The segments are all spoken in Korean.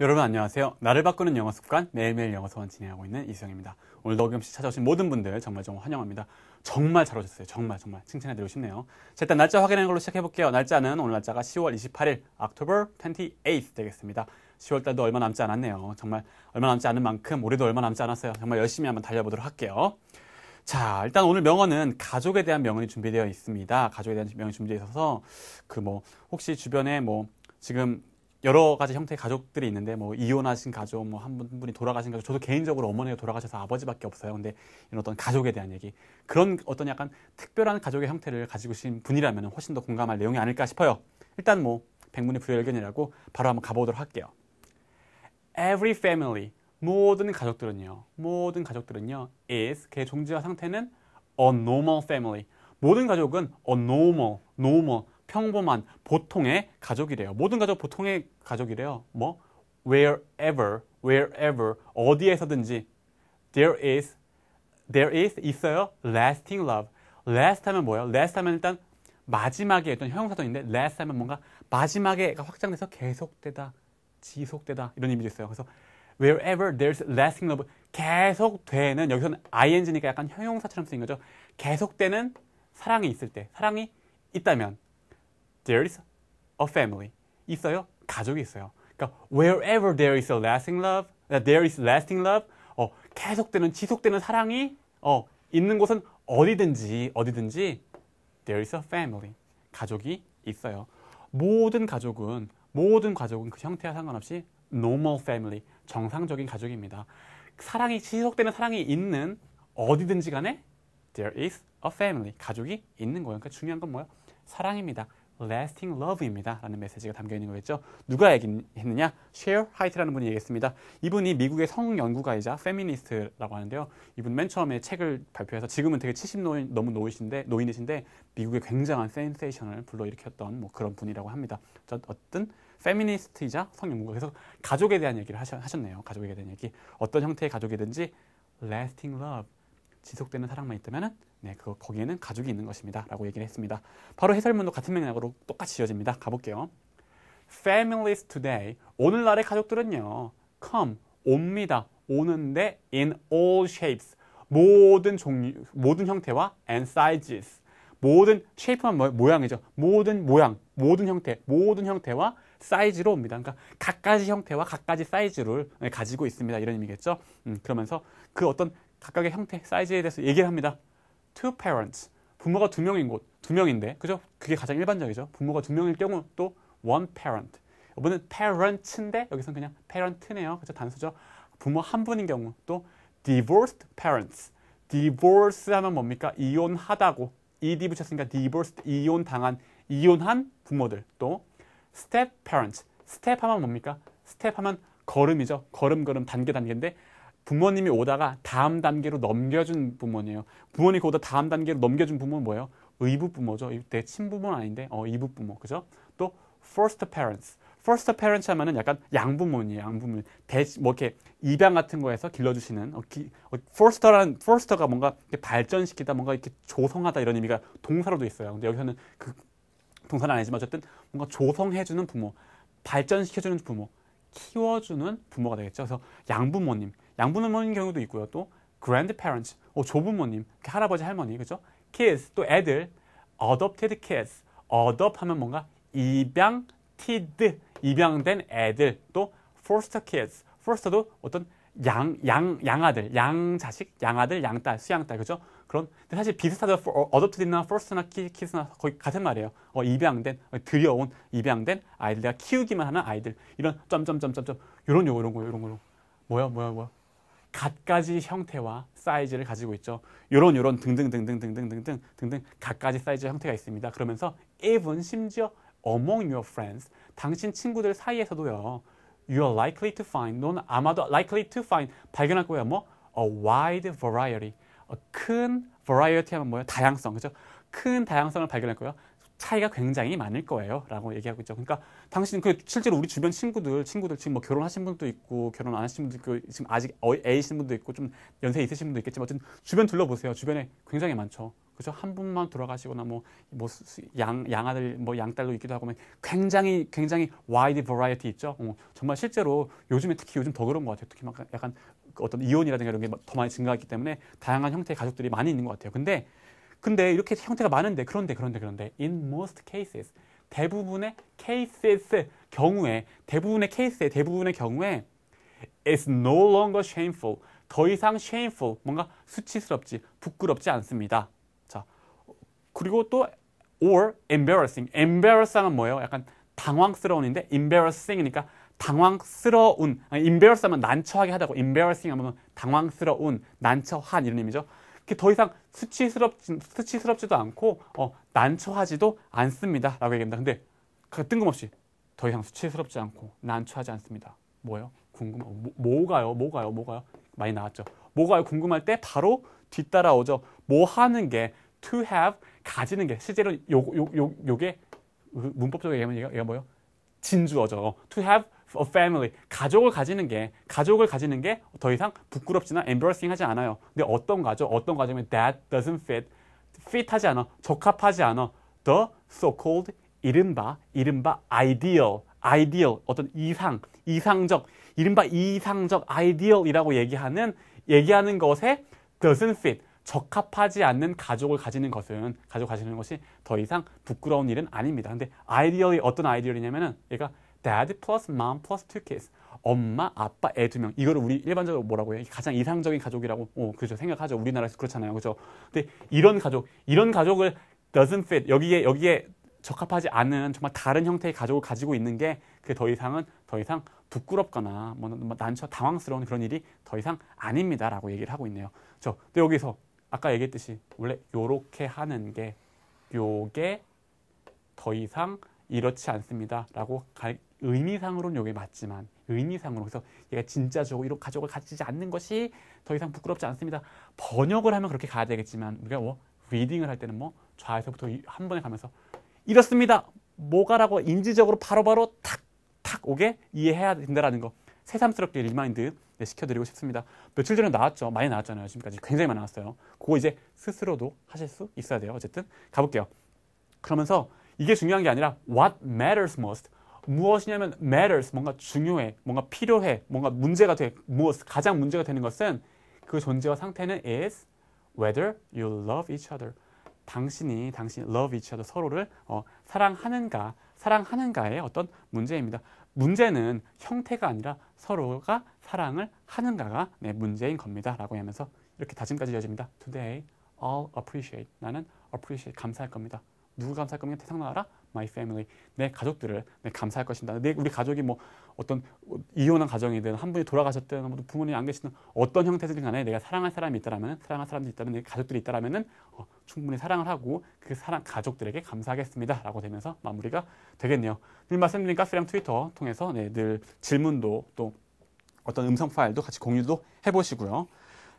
여러분 안녕하세요. 나를 바꾸는 영어 습관 매일매일 영어 소원 진행하고 있는 이수영입니다. 오늘도 어김없이 찾아오신 모든 분들 정말 정말 환영합니다. 정말 잘 오셨어요. 정말 정말 칭찬해드리고 싶네요. 자, 일단 날짜 확인하는 걸로 시작해볼게요. 날짜는 오늘 날짜가 10월 28일 October 28th 되겠습니다. 10월 달도 얼마 남지 않았네요. 정말 얼마 남지 않은 만큼 올해도 얼마 남지 않았어요. 정말 열심히 한번 달려보도록 할게요. 자, 일단 오늘 명언은 가족에 대한 명언이 준비되어 있습니다. 가족에 대한 명언이 준비되어 있어서 그 뭐 혹시 주변에 뭐 지금 여러 가지 형태의 가족들이 있는데 뭐 이혼하신 가족, 뭐 한 분이 돌아가신 가족, 저도 개인적으로 어머니가 돌아가셔서 아버지밖에 없어요. 근데 이런 어떤 가족에 대한 얘기 그런 어떤 약간 특별한 가족의 형태를 가지고 계신 분이라면 훨씬 더 공감할 내용이 아닐까 싶어요. 일단 뭐 백문의 불여일견이라고 바로 한번 가보도록 할게요. Every family 모든 가족들은요. 모든 가족들은요. is 그 종지와 상태는 a normal family. 모든 가족은 a normal, normal 평범한 보통의 가족이래요. 모든 가족 보통의 가족이래요. 뭐 wherever, wherever 어디에서든지 there is there is 있어요. lasting love. last 하면 뭐예요? last 하면 일단 마지막에 어떤 형용사도인데 last 하면 뭔가 마지막에 확장돼서 계속되다, 지속되다 이런 의미도 있어요. 그래서 wherever there's lasting love 계속되는 여기서는 ing니까 약간 형용사처럼 쓰인 거죠. 계속되는 사랑이 있을 때 사랑이 있다면 there's i a family. 있어요. 가족이 있어요. 그러니까 wherever there is a lasting love, there is lasting love, 어, 계속되는 지속되는 사랑이 어, 있는 곳은 어디든지 어디든지 there is a family. 가족이 있어요. 모든 가족은 모든 가족은 그 형태와 상관없이 normal family, 정상적인 가족입니다. 사랑이 지속되는 사랑이 있는 어디든지 간에 there is a family, 가족이 있는 거예요. 그러니까 중요한 건 뭐예요? 사랑입니다. lasting love입니다. 라는 메시지가 담겨 있는 거겠죠. 누가 얘기했느냐? 셰어 하이트라는 분이 얘기했습니다. 이분이 미국의 성연구가이자 페미니스트라고 하는데요. 이분 맨 처음에 책을 발표해서 지금은 되게 70 너무 노이신데, 노인이신데 미국의 굉장한 센세이션을 불러일으켰던 뭐 그런 분이라고 합니다. 어떤 페미니스트이자 성연구가 그래서 가족에 대한 얘기를 하셨네요. 가족에 대한 얘기. 어떤 형태의 가족이든지 lasting love 지속되는 사랑만 있다면은 네, 그거 기에는 가족이 있는 것입니다라고 얘기를 했습니다. 바로 해설문도 같은 맥락으로 똑같이 이어집니다. 가볼게요. Families today 오늘날의 가족들은요. Come 옵니다. 오는데 in all shapes 모든 종류 모든 형태와 and sizes 모든 shape만 모양이죠. 모든 모양, 모든 형태, 모든 형태와 사이즈로 옵니다. 그러니까 각가지 형태와 각가지 사이즈를 네, 가지고 있습니다. 이런 의미겠죠. 음, 그러면서 그 어떤 각각의 형태, 사이즈에 대해서 얘기를 합니다. two parents, 부모가 두 명인 곳, 두 명인데, 그죠? 그게 가장 일반적이죠. 부모가 두 명일 경우 또 one parent. 이번엔 parent인데 여기선 그냥 parent네요. 그죠? 단수죠. 부모 한 분인 경우 또 divorced parents. divorce 하면 뭡니까? 이혼하다고 ed 붙였으니까 divorced 이혼 당한 이혼한 부모들 또 step parents. step 하면 뭡니까? step 하면 걸음이죠. 걸음 걸음 단계 단계인데 부모님이 오다가 다음 단계로 넘겨준 부모예요. 부모님이 오다 다음 단계로 넘겨준 부모는 뭐예요? 의부부모죠. 내 친부모는 아닌데 어, 이부부모. 그죠? 또 first parents. first parents 하면은 약간 양부모님이에요. 양부모님. 대뭐 이렇게 입양 같은 거에서 길러주시는 어, 기, 어, first라는 first가 뭔가 발전시키다, 뭔가 이렇게 조성하다 이런 의미가 동사로도 있어요. 근데 여기서는 그 동사는 아니지만 어쨌든 뭔가 조성해주는 부모, 발전시켜주는 부모, 키워주는 부모가 되겠죠. 그래서 양부모님. 양부모님 경우도 있고요. 또 grandparents, 어, 조부모님, 할아버지, 할머니, 그죠? kids, 또 애들, adopted kids, adopt 하면 뭔가 입양티드, 입양된 애들, 또 foster kids, foster도 어떤 양, 양, 양아들, 양자식, 양아들, 양딸, 수양딸, 그죠? 그런, 근데 사실 비슷하죠. 다 어댑트드나 포스트나 키스나 거의 같은 말이에요. 어, 입양된, 어, 들여온, 입양된 아이들, 내가 키우기만 하는 아이들. 이런, 점점점점점, 요런, 요, 요런 거, 요런 거. 뭐야, 뭐야, 뭐야. 갖가지 형태와 사이즈를 가지고 있죠. 요런 요런 등등등등등등등등 등등 갖가지 사이즈 형태가 있습니다. 그러면서 even 심지어 among your friends 당신 친구들 사이에서도요. You are likely to find 너는 아마도 likely to find 발견할 거예요뭐 a wide variety 어, 큰 variety 하면 뭐예요? 다양성 그죠? 렇큰 다양성을 발견할 거예요. 차이가 굉장히 많을 거예요. 라고 얘기하고 있죠. 그러니까 당신, 그, 실제로 우리 주변 친구들, 친구들 지금 뭐 결혼하신 분도 있고, 결혼 안 하신 분도 있고, 그 지금 아직 어, 애이신 분도 있고, 좀 연세 있으신 분도 있겠지만, 어쨌든 주변 둘러보세요. 주변에 굉장히 많죠. 그죠? 한 분만 돌아가시거나 뭐, 뭐, 양, 양아들, 뭐, 양딸도 있기도 하고, 굉장히, 굉장히 와이드 버라이어티 있죠? 어, 정말 실제로 요즘에 특히 요즘 더 그런 것 같아요. 특히 막 약간 그 어떤 이혼이라든가 이런 게 더 많이 증가했기 때문에 다양한 형태의 가족들이 많이 있는 것 같아요. 근데 근데 이렇게 형태가 많은데 그런데 그런데 그런데 in most cases 대부분의 cases 경우에 대부분의 케이스의 대부분의 경우에 is no longer shameful 더 이상 shameful 뭔가 수치스럽지 부끄럽지 않습니다. 자 그리고 또 or embarrassing embarrassing은 뭐예요? 약간 당황스러운인데 embarrassing이니까 당황스러운, embarrass하면 난처하게 하다고, embarrassing 하면 당황스러운, 난처한 이런 의미죠. 더 이상 수치스럽지, 수치스럽지도 않고 어, 난처하지도 않습니다. 라고 얘기합니다. 근데 그 뜬금없이 더 이상 수치스럽지 않고 난처하지 않습니다. 뭐예요? 궁금 뭐, 뭐가요? 뭐가요? 뭐가요? 많이 나왔죠. 뭐가요? 궁금할 때 바로 뒤따라오죠. 뭐 하는 게 to have 가지는 게 실제로 요, 요, 요, 요게 문법적으로 얘기하면 얘가, 얘가 뭐예요? 진주어죠. to have a family 가족을 가지는 게 가족을 가지는 게 더 이상 부끄럽지나 embarrassing하지 않아요. 근데 어떤 가족 어떤 가족이면 that doesn't fit fit하지 않아 적합하지 않아 the so-called 이른바 이른바 ideal ideal 어떤 이상 이상적 이른바 이상적 ideal이라고 얘기하는 얘기하는 것에 doesn't fit 적합하지 않는 가족을 가지는 것은 가족 가지는 것이 더 이상 부끄러운 일은 아닙니다. 근데 i d e a l 이 어떤 i d e a l 이냐면은 얘가 dad plus mom plus two kids. 엄마, 아빠, 애 두 명. 이거를 우리 일반적으로 뭐라고 해요? 가장 이상적인 가족이라고 어, 그렇죠. 생각하죠. 우리나라에서 그렇잖아요. 그렇죠. 근데 이런 가족, 이런 가족을 doesn't fit. 여기에 여기에 적합하지 않은 정말 다른 형태의 가족을 가지고 있는 게그게더 이상은 더 이상 부끄럽거나 뭐, 뭐 난처 당황스러운 그런 일이 더 이상 아닙니다라고 얘기를 하고 있네요. 저 그렇죠? 근데 여기서 아까 얘기했듯이 원래 요렇게 하는 게 요게 더 이상 이렇지 않습니다라고 의미상으로는 이게 맞지만 의미상으로 그래서 얘가 진짜적으로 이런 가족을 가지지 않는 것이 더 이상 부끄럽지 않습니다. 번역을 하면 그렇게 가야 되겠지만 우리가 뭐 리딩을 할 때는 뭐 좌에서부터 한 번에 가면서 이렇습니다. 뭐가라고 인지적으로 바로바로 탁탁 오게 이해해야 된다라는 거 새삼스럽게 리마인드 네, 시켜드리고 싶습니다. 며칠 전에 나왔죠. 많이 나왔잖아요. 지금까지 굉장히 많이 나왔어요. 그거 이제 스스로도 하실 수 있어야 돼요. 어쨌든 가볼게요. 그러면서 이게 중요한 게 아니라 what matters most 무엇이냐면 matters 뭔가 중요해 뭔가 필요해 뭔가 문제가 돼 무엇 가장 문제가 되는 것은 그 존재와 상태는 is whether you love each other 당신이 당신 love each other 서로를 어, 사랑하는가 사랑하는가의 어떤 문제입니다. 문제는 형태가 아니라 서로가 사랑을 하는가가 내 문제인 겁니다라고 하면서 이렇게 다짐까지 이어집니다. Today, I'll appreciate. 나는 appreciate 감사할 겁니다. 누구 감사할 겁니까? 태상 나와라? My family. 내 가족들을 내 감사할 것인니다내 우리 가족이 뭐 어떤 이혼한 가정이든 한 분이 돌아가셨든 아무도 부모님이 안 계시든 어떤 형태든 간에 내가 사랑할 사람이 있다라면 사랑할 사람들이 있다면 내 가족들이 있다라면 어, 충분히 사랑을 하고 그 사랑 가족들에게 감사하겠습니다라고 되면서 마무리가 되겠네요. 늘 말씀드린 가스랑 트위터 통해서 네, 늘 질문도 또 어떤 음성 파일도 같이 공유도 해보시고요.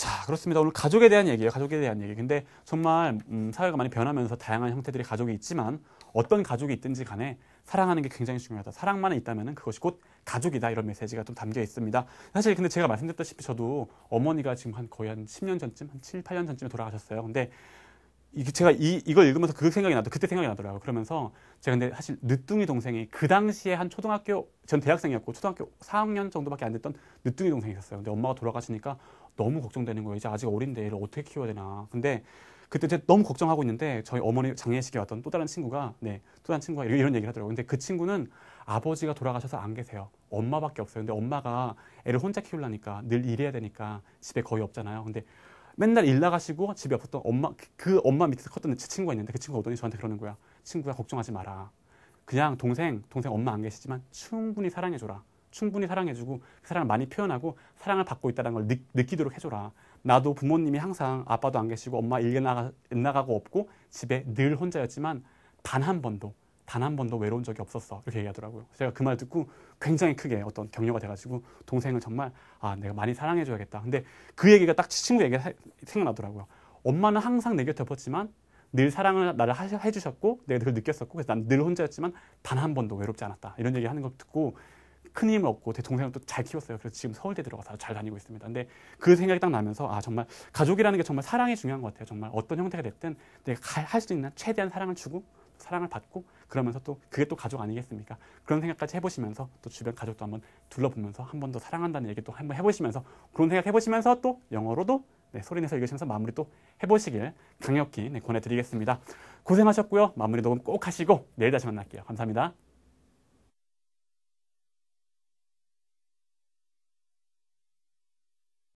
자 그렇습니다. 오늘 가족에 대한 얘기예요. 가족에 대한 얘기. 근데 정말 음, 사회가 많이 변하면서 다양한 형태들의 가족이 있지만 어떤 가족이 있든지 간에 사랑하는 게 굉장히 중요하다. 사랑만 있다면 그것이 곧 가족이다. 이런 메시지가 좀 담겨 있습니다. 사실 근데 제가 말씀드렸다시피 저도 어머니가 지금 한 거의 한 10년 전쯤, 한 7, 8년 전쯤에 돌아가셨어요. 근데 이게 그 제가 이, 이걸 읽으면서 그 생각이 나도 그때 생각이 나더라고요. 그러면서 제가 근데 사실 늦둥이 동생이 그 당시에 한 초등학교, 전 대학생이었고 초등학교 4학년 정도밖에 안 됐던 늦둥이 동생이 있었어요. 근데 엄마가 돌아가시니까 너무 걱정되는 거예요. 이제 아직 어린데 얘를 어떻게 키워야 되나. 근데 그때 이제 너무 걱정하고 있는데 저희 어머니 장례식에 왔던 또 다른 친구가 네, 또 다른 친구가 이런 얘기를 하더라고요. 근데 그 친구는 아버지가 돌아가셔서 안 계세요. 엄마밖에 없어요. 근데 엄마가 애를 혼자 키우려니까 늘 일해야 되니까 집에 거의 없잖아요. 근데 맨날 일 나가시고 집에 없었던 엄마 그, 그 엄마 밑에서 컸던 제 그 친구가 있는데 그 친구가 오더니 저한테 그러는 거야. 친구야 걱정하지 마라. 그냥 동생 동생 엄마 안 계시지만 충분히 사랑해 줘라. 충분히 사랑해주고 그 사랑을 많이 표현하고 사랑을 받고 있다는 걸 느, 끼도록 해줘라. 나도 부모님이 항상 아빠도 안 계시고 엄마 일 나가, 나가고 없고 집에 늘 혼자였지만 단 한 번도 단 한 번도 외로운 적이 없었어. 이렇게 얘기하더라고요. 제가 그 말 듣고 굉장히 크게 어떤 격려가 돼가지고 동생을 정말 아 내가 많이 사랑해줘야겠다. 근데 그 얘기가 딱 친구 얘기가 생각나더라고요. 엄마는 항상 내 곁에 엎었지만 늘 사랑을 나를 해주셨고 내가 그걸 느꼈었고 그래서 난 늘 혼자였지만 단 한 번도 외롭지 않았다 이런 얘기 하는 걸 듣고 큰 힘을 얻고 제 동생을 또잘 키웠어요. 그래서 지금 서울대 들어가서 잘 다니고 있습니다. 근데 그 생각이 딱 나면서 아 정말 가족이라는 게 정말 사랑이 중요한 것 같아요. 정말 어떤 형태가 됐든 내가 할 수 있는 최대한 사랑을 주고 사랑을 받고 그러면서 또 그게 또 가족 아니겠습니까? 그런 생각까지 해보시면서 또 주변 가족도 한번 둘러보면서 한 번 더 사랑한다는 얘기 또 한번 해보시면서 그런 생각 해보시면서 또 영어로도 네, 소리내서 읽으시면서 마무리 또 해보시길 강력히 네, 권해드리겠습니다. 고생하셨고요. 마무리 녹음 꼭 하시고 내일 다시 만날게요. 감사합니다.